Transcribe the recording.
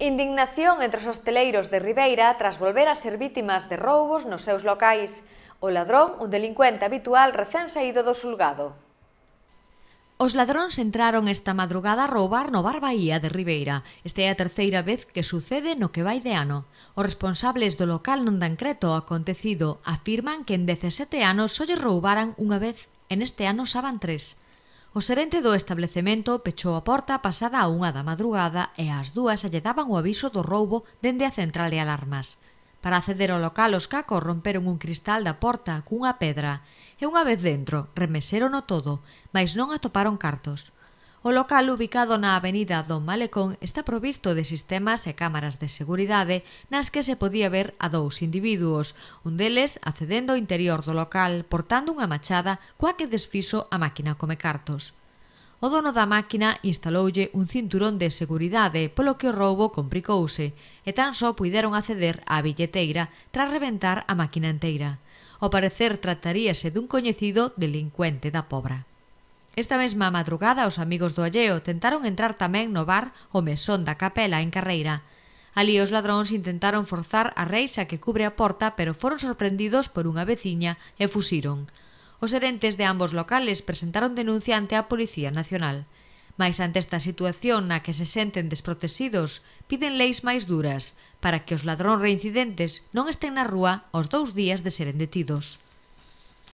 Indignación entre os hosteleiros de Ribeira tras volver a ser vítimas de roubos nos seus locais. O ladrón, un delincuente habitual recén saído do sulgado. Os ladróns entraron esta madrugada a roubar no Bar Bahía de Ribeira. Esta é a terceira vez que sucede no que vai de ano. Os responsables do local non dan creto ao acontecido. Afirman que en 17 anos só lle roubaran unha vez e neste ano xa van tres. O xerente do establecemento pechou a porta pasada a unha da madrugada e ás dúas lle daban o aviso do roubo dende a central de alarmas. Para acceder ao local, os cacos romperon un cristal da porta cunha pedra e unha vez dentro o todo, mais non atoparon cartos. O local ubicado na avenida do Malecón está provisto de sistemas e cámaras de seguridade nas que se podía ver a dous individuos, un deles accedendo ao interior do local portando unha machada coa que desfiso a máquina come cartos. O dono da máquina instaloulle un cinturón de seguridade polo que o roubo complicouse e tan só puideron acceder á billeteira tras reventar a máquina enteira. O parecer trataríase dun coñecido delincuente da pobra. Esta mesma madrugada os amigos do Alleo tentaron entrar tamén no bar o mesón da capela en Carreira. Alí os ladróns intentaron forzar a reixa que cubre a porta pero foron sorprendidos por unha veciña e fusiron. Os herentes de ambos locales presentaron denuncia ante a Policía Nacional. Mais ante esta situación na que se senten desprotexidos, piden leis máis duras para que os ladróns reincidentes non estén na rúa aos dous días de seren detidos.